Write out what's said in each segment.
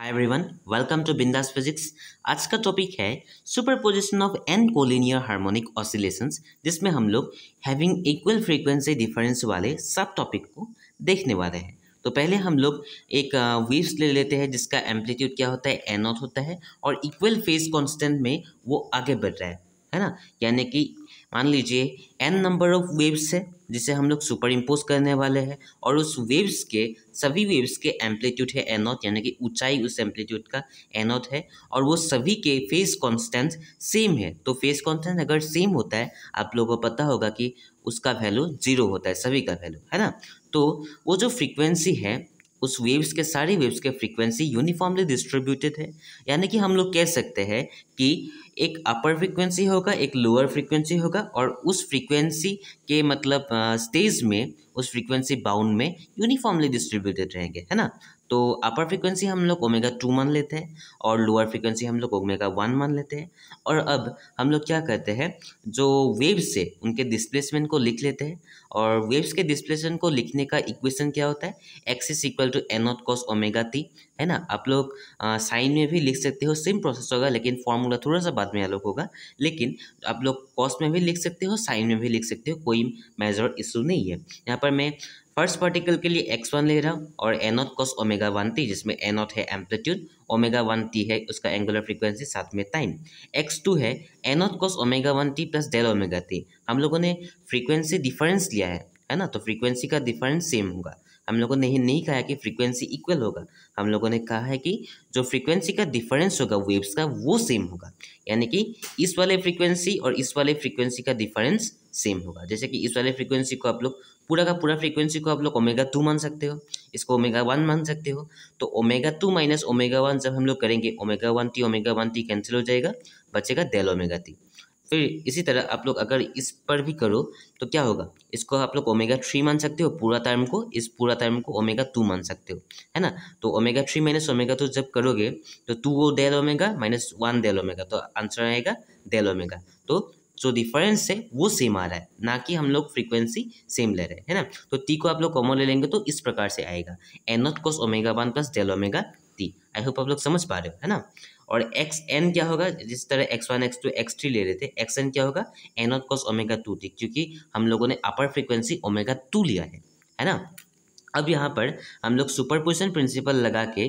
hi everyone welcome to Bindaas physics आज का topic है superposition of n collinear harmonic oscillations जिसमें हम लोग हैविंग इक्वल फ्रीक्वेंसी डिफरेंस वाले सब टॉपिक को देखने वाले हैं तो पहले हम लोग एक वीव्स ले लेते हैं जिसका एम्पलीट्यूड क्या होता है एनऑथ होता है और इक्वल फेज कॉन्स्टेंट में वो आगे बढ़ रहा है है ना यानी कि मान लीजिए एन नंबर ऑफ वेव्स है जिसे हम लोग सुपर इम्पोज करने वाले हैं और उस वेव्स के सभी वेव्स के एम्पलीट्यूड है ऑथ यानी कि ऊंचाई उस एम्पलीट्यूड का एनॉट है और वो सभी के फेस कॉन्स्टेंट सेम है तो फेस कांस्टेंट अगर सेम होता है आप लोगों को पता होगा कि उसका वैल्यू जीरो होता है सभी का वैल्यू है ना तो वो जो फ्रिक्वेंसी है उस वेव्स के सारे वेव्स के फ्रीक्वेंसी यूनिफॉर्मली डिस्ट्रीब्यूटेड है यानी कि हम लोग कह सकते हैं कि एक अपर फ्रीक्वेंसी होगा एक लोअर फ्रीक्वेंसी होगा और उस फ्रीक्वेंसी के मतलब स्टेज में उस फ्रीक्वेंसी बाउंड में यूनिफॉर्मली डिस्ट्रीब्यूटेड रहेंगे है ना तो अपर फ्रिक्वेंसी हम लोग ओमेगा टू मान लेते हैं और लोअर फ्रिक्वेंसी हम लोग ओमेगा वन मान लेते हैं और अब हम लोग क्या करते हैं जो वेव्स से उनके डिस्प्लेसमेंट को लिख लेते हैं और वेव्स के डिस्प्लेसमेंट को लिखने का इक्वेशन क्या होता है x is equal to n naught cos omega t है ना आप लोग साइन में भी लिख सकते हो सेम प्रोसेस होगा लेकिन फॉर्मूला थोड़ा सा बाद में अलग होगा लेकिन आप लोग कॉस में भी लिख सकते हो साइन में भी लिख सकते हो कोई मेजर इशू नहीं है यहाँ पर मैं फर्स्ट पार्टिकल के लिए एक्स वन ले रहा हूँ और naught cos omega one t जिसमें एनोट है एम्पलीट्यूड ओमेगा वन टी है उसका एंगुलर फ्रीक्वेंसी साथ में टाइम एक्स टू है n naught cos omega one t plus del omega t हम लोगों ने फ्रीक्वेंसी डिफरेंस लिया है है ना तो फ्रीक्वेंसी का डिफरेंस सेम होगा हम लोगों ने नहीं कहा कि फ्रीक्वेंसी इक्वल होगा हम लोगों ने कहा है कि जो फ्रीक्वेंसी का डिफरेंस होगा वेव्स का वो सेम होगा यानी कि इस वाले फ्रीक्वेंसी और इस वाले फ्रीक्वेंसी का डिफरेंस सेम होगा जैसे कि इस वाले फ्रीक्वेंसी को आप लोग पूरा का पूरा फ्रीक्वेंसी को आप लोग ओमेगा टू मान सकते हो इसको ओमेगा वन मान सकते हो तो omega two minus omega one जब हम लोग करेंगे omega one t omega one t cancel हो जाएगा बचेगा डेल ओमेगा टी फिर इसी तरह आप लोग अगर इस पर भी करो तो क्या होगा इसको आप लोग ओमेगा थ्री मान सकते हो पूरा टर्म को इस पूरा टर्म को ओमेगा टू मान सकते हो है ना तो omega three minus omega two जब करोगे तो two del omega minus one del omega तो आंसर आएगा डेल ओमेगा तो जो डिफरेंस है वो सेम आ रहा है ना कि हम लोग फ्रीक्वेंसी सेम ले रहे हैं है ना तो टी को आप लोग कॉमन ले लेंगे तो इस प्रकार से आएगा n naught cos omega one plus del omega t I hope आप लोग समझ पा रहे हो है ना और एक्स एन क्या होगा जिस तरह x one x two x three ले रहे थे एक्स एन क्या होगा n naught cos omega two t क्योंकि हम लोगों ने अपर फ्रिक्वेंसी ओमेगा टू लिया है है ना अब यहाँ पर हम लोग सुपर पोजिशन प्रिंसिपल लगा के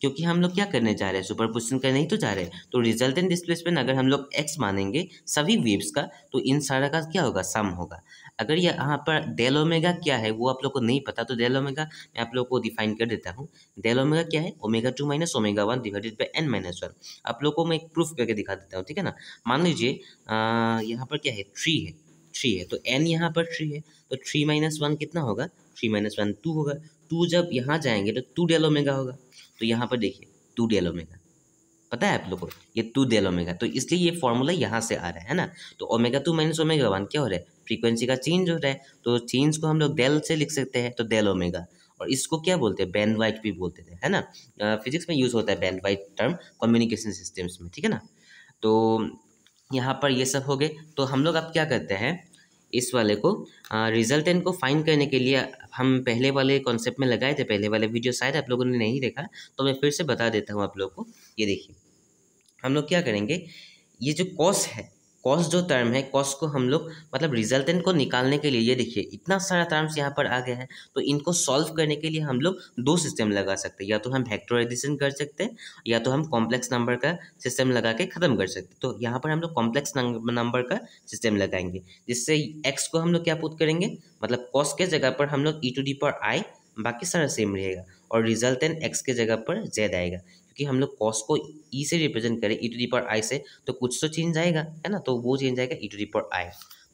क्योंकि हम लोग क्या करने जा रहे हैं सुपर पोजिशन करने ही तो जा रहे हैं तो रिजल्ट इन डिस्प्लेसमेंट अगर हम लोग एक्स मानेंगे सभी वेव्स का तो इन सारा का क्या होगा सम होगा अगर ये यहाँ पर डेल ओमेगा क्या है वो आप लोग को नहीं पता तो डेल ओमेगा मैं आप लोग को डिफाइन कर देता हूँ डेल ओमेगा क्या है omega two minus omega one divided by n minus one आप लोग को मैं एक प्रूफ करके दिखा देता हूँ ठीक है ना मान लीजिए यहाँ पर क्या है थ्री है थ्री है तो एन यहाँ पर थ्री है तो थ्री माइनस वन कितना होगा थ्री माइनस वन टू होगा टू जब यहाँ जाएंगे तो टू डेल ओमेगा होगा तो यहाँ पर देखिए टू डेल ओमेगा पता है आप लोग को ये टू डेल ओमेगा तो इसलिए ये फॉर्मूला यहाँ से आ रहा है ना तो omega two minus omega one क्या हो रहा है फ्रीक्वेंसी का चेंज हो रहा है तो चेंज को हम लोग डेल से लिख सकते हैं तो डेल ओमेगा और इसको क्या बोलते हैं बैंड वाइट भी बोलते थे है ना फिजिक्स में यूज़ होता है bandwidth term communication systems में ठीक है ना तो यहाँ पर ये सब हो गए तो हम लोग अब क्या करते हैं इस वाले को रिजल्टेंट को फाइंड करने के लिए हम पहले वाले कॉन्सेप्ट में लगाए थे पहले वाले वीडियो शायद आप लोगों ने नहीं देखा तो मैं फिर से बता देता हूँ आप लोग को ये देखिए हम लोग क्या करेंगे ये जो कॉस है कॉस्ट जो टर्म है कॉस्ट को हम लोग मतलब रिजल्टेंट को निकालने के लिए ये देखिए इतना सारा टर्म्स यहाँ पर आ गया है तो इनको सॉल्व करने के लिए हम लोग दो सिस्टम लगा सकते हैं या तो हम एडिशन कर सकते हैं या तो हम कॉम्प्लेक्स नंबर का सिस्टम लगा के ख़त्म कर सकते हैं तो यहाँ पर हम लोग कॉम्प्लेक्स नंबर का सिस्टम लगाएंगे जिससे एक्स को हम लोग क्या पुट करेंगे मतलब कॉस्ट के जगह पर हम लोग ई टू डी पर आई बाकी सारा सेम रहेगा और रिजल्टेंट एक्स के जगह पर जेड आएगा क्योंकि हम लोग कॉस को ई e से रिप्रेजेंट करें ई टू डी पर आई से तो कुछ तो चेंज आएगा है ना तो वो चेंज आएगा ई टू डी पर आई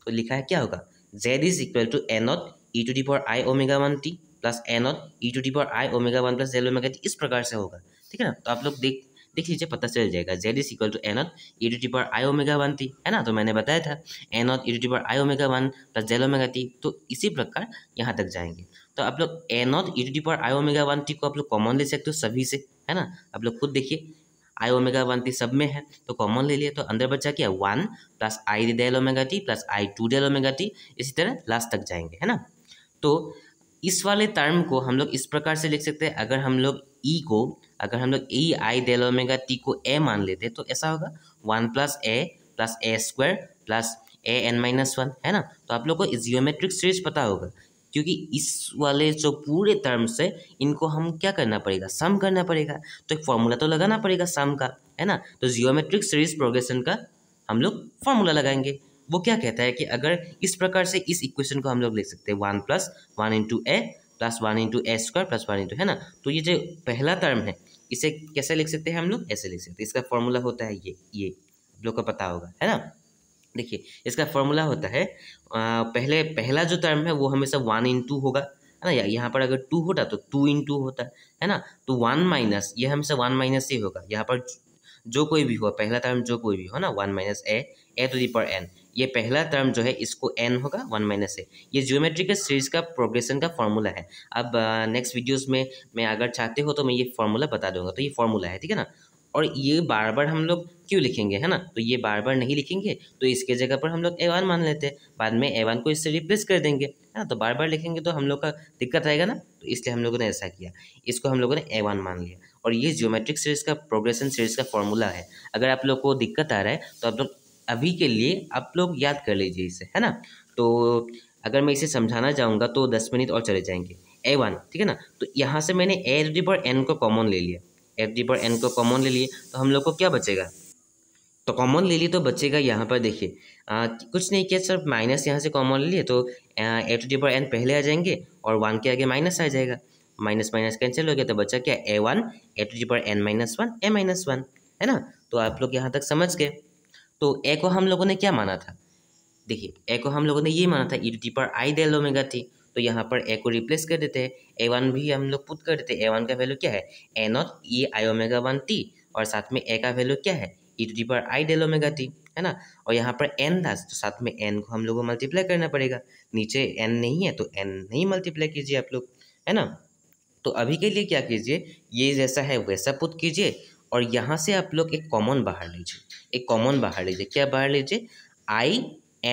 तो लिखा है क्या होगा z is equal to n naught e to the power i omega one t plus n naught e to the power i omega one plus z omega t इस प्रकार से होगा ठीक है ना तो आप लोग देख देख लीजिए पता चल जाएगा z is equal to n naught e to the power i omega one T है ना तो मैंने बताया था n naught e to the power i omega one plus del omega t तो इसी प्रकार यहाँ तक जाएंगे तो आप लोग n naught e to the power i omega one T को आप लोग कॉमन ले सकते हो सभी से है ना आप लोग खुद देखिए आई ओमेगा वन टी सब में है तो कॉमन ले लिया तो अंदर बचा क्या one plus i del omega t plus i two del omega t इसी तरह लास्ट तक जाएंगे है ना तो इस वाले टर्म को हम लोग इस प्रकार से लिख सकते हैं अगर हम लोग ई e को अगर हम लोग e i del omega t को ए मान लेते तो ऐसा होगा one plus a plus a square plus a n minus one है ना तो आप लोग को जियोमेट्रिक सीरीज पता होगा क्योंकि इस वाले जो पूरे टर्म्स है इनको हम क्या करना पड़ेगा सम करना पड़ेगा तो एक फॉर्मूला तो लगाना पड़ेगा सम का है ना तो जियोमेट्रिक सीरीज प्रोग्रेशन का हम लोग फॉर्मूला लगाएंगे वो क्या कहता है कि अगर इस प्रकार से इस इक्वेशन को हम लोग लिख सकते हैं one plus one into a plus one into a square plus one into है ना तो ये जो पहला टर्म है इसे कैसे लिख सकते हैं हम लोग ऐसे लिख सकते हैं इसका फॉर्मूला होता है ये ये लोग को पता होगा है ना देखिए इसका फॉर्मूला होता है आ, पहले पहला जो टर्म है वो हमेशा वन इन टू होगा है ना यहाँ पर अगर टू होता तो टू इन टू होता है ना तो वन माइनस ये हमेशा वन माइनस ही होगा यहाँ पर जो कोई भी हो पहला टर्म जो कोई भी हो ना one minus a a to the power n ये पहला टर्म जो है इसको एन होगा वन माइनस ए ये जियोमेट्रिकल सीरीज का प्रोग्रेशन का फॉर्मूला है अब नेक्स्ट वीडियोस में मैं अगर चाहते हो तो मैं ये फॉर्मूला बता दूंगा तो ये फॉर्मूला है ठीक है ना और ये बार बार हम लोग क्यों लिखेंगे है ना तो ये बार बार नहीं लिखेंगे तो इसके जगह पर हम लोग एवान मान लेते हैं बाद में एवान को इससे रिप्लेस कर देंगे है ना तो बार बार लिखेंगे तो हम लोग का दिक्कत आएगा ना तो इसलिए हम लोगों ने ऐसा किया इसको हम लोगों ने एवान मान लिया और ये जियोमेट्रिक सीरीज का प्रोग्रेशन सीरीज का फॉर्मूला है अगर आप लोग को दिक्कत आ रहा है तो आप लोग अभी के लिए आप लोग याद कर लीजिए इसे है ना तो अगर मैं इसे समझाना चाहूँगा तो दस मिनट और चले जाएंगे ए वन ठीक है ना तो यहाँ से मैंने ए टू एन को कॉमन ले लिया एफ डी पर एन को कॉमन ले लिए तो हम लोग को क्या बचेगा तो कॉमन ले लिए तो बचेगा यहाँ पर देखिए कुछ नहीं किया सर माइनस यहाँ से कॉमन ले लिए तो f to the power n पहले आ जाएंगे और वन के आगे माइनस आ जाएगा माइनस माइनस कैंसिल हो गया तो बचा क्या a one a to the power n minus one a minus one है ना तो आप लोग यहाँ तक समझ गए तो ए को हम लोगों ने क्या माना था देखिए ए को हम लोगों ने ये माना था ई to the power I del omega थी तो यहाँ पर ए को रिप्लेस कर देते हैं ए वन भी हम लोग पुट कर देते हैं ए वन का वैल्यू क्या है ए नॉट ये आई ओमेगा वन टी और साथ में ए का वैल्यू क्या है ई to the power I del omega t है ना और यहाँ पर एन था तो साथ में एन को हम लोग को मल्टीप्लाई करना पड़ेगा नीचे एन नहीं है तो एन नहीं मल्टीप्लाई कीजिए आप लोग है ना तो अभी के लिए क्या कीजिए ये जैसा है वैसा पुट कीजिए और यहाँ से आप लोग एक कॉमन बाहर लीजिए एक कॉमन बाहर लीजिए क्या बाहर लीजिए i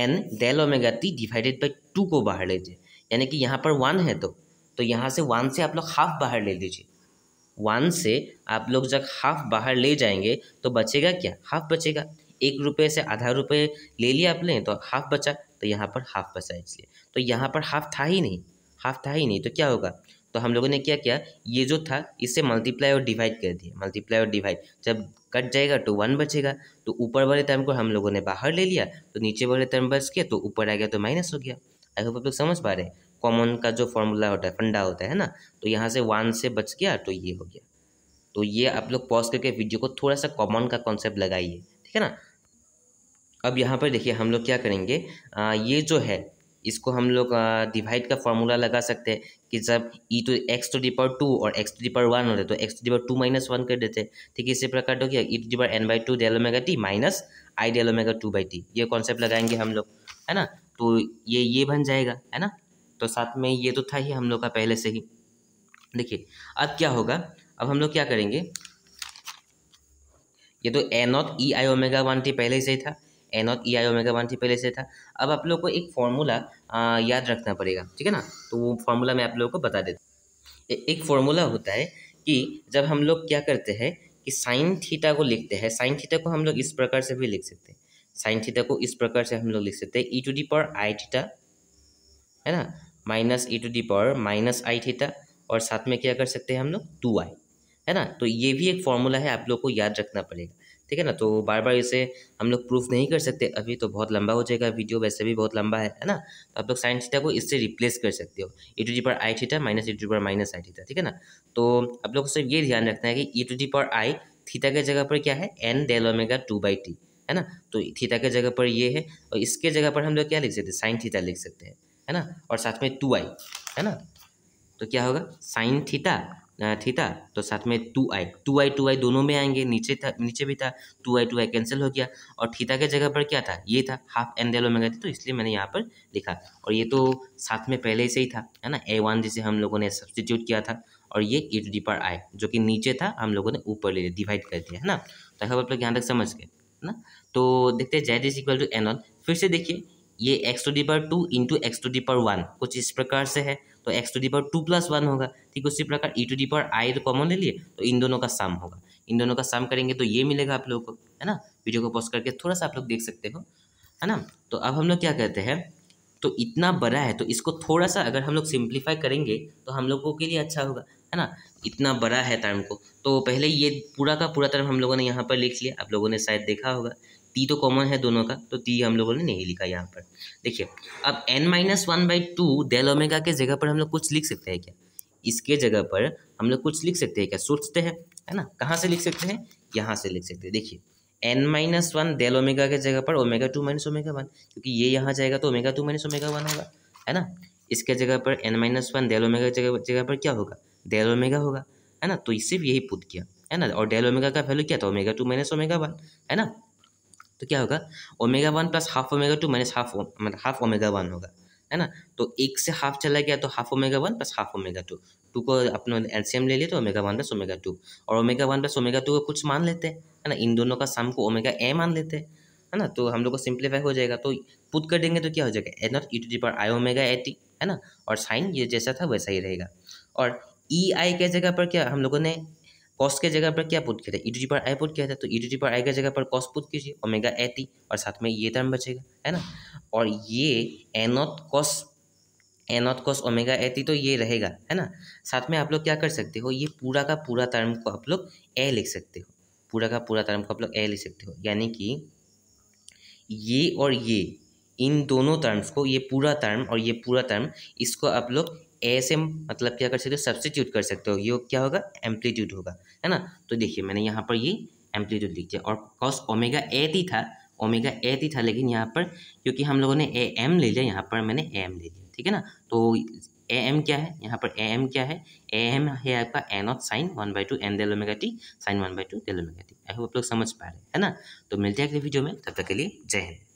n del omega t divided by two को बाहर लीजिए यानी कि यहाँ पर वन है तो तो यहाँ से वन से आप लोग हाफ बाहर ले लीजिए वन से आप लोग जब हाफ बाहर ले जाएंगे तो बचेगा क्या हाफ बचेगा एक रुपये से आधा रुपये ले लिया आपने तो हाफ बचा तो यहाँ पर हाफ बचा इसलिए तो यहाँ पर हाफ था ही नहीं हाफ था ही नहीं तो क्या होगा तो हम लोगों ने क्या किया ये जो था इससे मल्टीप्लाई और डिवाइड कर दिया मल्टीप्लाई और डिवाइड जब कट जाएगा तो वन बचेगा तो ऊपर वाले टर्म को हम लोगों ने बाहर ले लिया तो नीचे वाले टर्म बच गया तो ऊपर आ गया तो माइनस हो गया अगर आप लोग समझ पा रहे हैं कॉमन का जो फॉर्मूला होता है फंडा होता है ना तो यहाँ से वन से बच गया तो ये हो गया तो ये आप लोग पॉज करके वीडियो को थोड़ा सा कॉमन का कॉन्सेप्ट लगाइए ठीक है ना अब यहाँ पर देखिए हम लोग क्या करेंगे आ, ये जो है इसको हम लोग डिवाइड का फॉर्मूला लगा सकते हैं कि जब e to x to the power two और x to the the power one होते तो x to the power two minus one कर देते ठीक है इसी प्रकार तो क्या e to the power n by two del omega t minus i del omega two by t ये कॉन्सेप्ट लगाएंगे हम लोग है ना तो ये ये बन जाएगा है ना तो साथ में ये तो था ही हम लोग का पहले से ही देखिए अब क्या होगा अब हम लोग क्या करेंगे ये तो a naught e i omega one t पहले से ही था a naught e i omega one t पहले से था अब आप लोग को एक फॉर्मूला याद रखना पड़ेगा ठीक है ना तो वो फॉर्मूला मैं आप लोगों को बता देता हूँ एक फॉर्मूला होता है कि जब हम लोग क्या करते हैं कि साइन थीटा को लिखते हैं साइन थीटा को हम लोग इस प्रकार से भी लिख सकते हैं साइन थीटा को इस प्रकार से हम लोग लिख सकते हैं ई to the power i theta है ना minus e to the power minus i theta और साथ में क्या कर सकते हैं हम लोग टू आई है ना तो ये भी एक फॉर्मूला है आप लोग को याद रखना पड़ेगा ठीक है ना तो बार बार इसे हम लोग प्रूफ नहीं कर सकते अभी तो बहुत लंबा हो जाएगा वीडियो वैसे भी बहुत लंबा है है ना तो आप लोग साइन थीटा को इससे रिप्लेस कर सकते हो ई to the power i theta minus e to the power minus i theta ठीक है ना तो आप लोग को सिर्फ ये ध्यान रखना है कि ई to the power i theta के जगह पर क्या है n del omega two by t है ना तो थीटा के जगह पर ये है और इसके जगह पर हम लोग क्या लिख सकते हैं साइन थीटा लिख सकते हैं है ना और साथ में टू आई है ना तो क्या होगा साइन थीटा थीटा तो साथ में two i two i two i दोनों में आएंगे नीचे था नीचे भी था two i two i cancel हो गया और थीटा के जगह पर क्या था ये था हाफ में गए थे तो इसलिए मैंने यहाँ पर लिखा और ये तो साथ में पहले से ही था है ना ए वन जिसे हम लोगों ने सब्सटीट्यूट किया था और ये ए टू डी पर आई जो कि नीचे था हम लोगों ने ऊपर ले लिया डिवाइड कर दिया है ना तो आप लोग यहाँ तक समझ गए है ना तो देखते हैं z is equal to n on फिर से देखिए ये x to the power two into x to the power one कुछ इस प्रकार से है तो x to the power two plus one होगा ठीक उसी प्रकार ई to the power I common ले लिए तो इन दोनों का सम होगा इन दोनों का सम करेंगे तो ये मिलेगा आप लोगों को है ना वीडियो को पॉस्ट करके थोड़ा सा आप लोग देख सकते हो है ना तो अब हम लोग क्या करते हैं तो इतना बड़ा है तो इसको थोड़ा सा अगर हम लोग सिंप्लीफाई करेंगे तो हम लोगों के लिए अच्छा होगा है ना इतना बड़ा है टर्म को तो पहले ये पूरा का पूरा टर्म हम लोगों ने यहाँ पर लिख लिया आप लोगों ने शायद देखा होगा टी तो कॉमन है दोनों का तो टी हम लोगों ने नहीं लिखा यहाँ पर देखिए अब n minus one by two del omega के जगह पर हम लोग कुछ लिख सकते हैं क्या इसके जगह पर हम लोग कुछ लिख सकते हैं क्या सोचते हैं है ना कहाँ से लिख सकते हैं यहाँ से लिख सकते हैं देखिए n minus one del omega के जगह पर omega two minus omega one क्योंकि ये यहाँ जाएगा तो omega two minus omega one होगा है ना इसके जगह पर n minus one del omega जगह जगह पर क्या होगा डेल ओमेगा होगा है ना तो सिर्फ यही पुट किया है ना और डेल ओमेगा का वैल्यू क्या था omega two minus omega one है ना तो क्या होगा omega one plus half omega two minus half मतलब हाफ ओमेगा वन होगा है ना तो एक से हाफ चला गया तो half omega one plus half omega two two को अपने एलसीएम ले लिया तो omega one plus omega two और omega one plus omega two को कुछ मान लेते हैं है ना इन दोनों का सम को ओमेगा ए मान लेते हैं है ना तो हम लोग को सिंप्लीफाई हो जाएगा तो पुत कर देंगे तो क्या हो जाएगा ए नॉट ई टू पर आई ओमेगा ए टी है ना और साइन ये जैसा था वैसा ही रहेगा और ई e आई के जगह पर क्या हम लोगों ने कॉस के जगह पर क्या पुट किया था ई टू जी पर आई पुट किया था तो ई टू जी पर आई का जगह पर कॉस पुट कीजिए ओमेगा ए टी और साथ में ये टर्म बचेगा है ना और ये n naught cos a naught cos omega a t तो ये रहेगा है ना साथ में आप लोग क्या कर सकते हो ये पूरा का पूरा टर्म को आप लोग ए लिख सकते हो पूरा का पूरा टर्म को आप लोग ए लिख सकते हो यानी कि ये और ये इन दोनों टर्म्स को ये पूरा टर्म और ये पूरा टर्म इसको आप लोग ए से मतलब क्या कर सकते हो सब्सिट्यूट कर सकते हो ये क्या होगा एम्पलीट्यूड होगा है ना तो देखिए मैंने यहाँ पर ये एम्पलीट्यूड लिख दिया और कॉस ओमेगा ए टी था ओमेगा ए टी था लेकिन यहाँ पर क्योंकि हम लोगों ने ए एम ले लिया यहाँ पर मैंने ए एम ले लिया ठीक है ना तो ए एम क्या है यहाँ पर ए एम क्या है ए एम है आपका A naught sin one by two n del omega t sin one by two del omega t I hope आप लोग समझ पा रहे हैं ना तो मिलते हैं अगले वीडियो में तब तक के लिए जय हिंद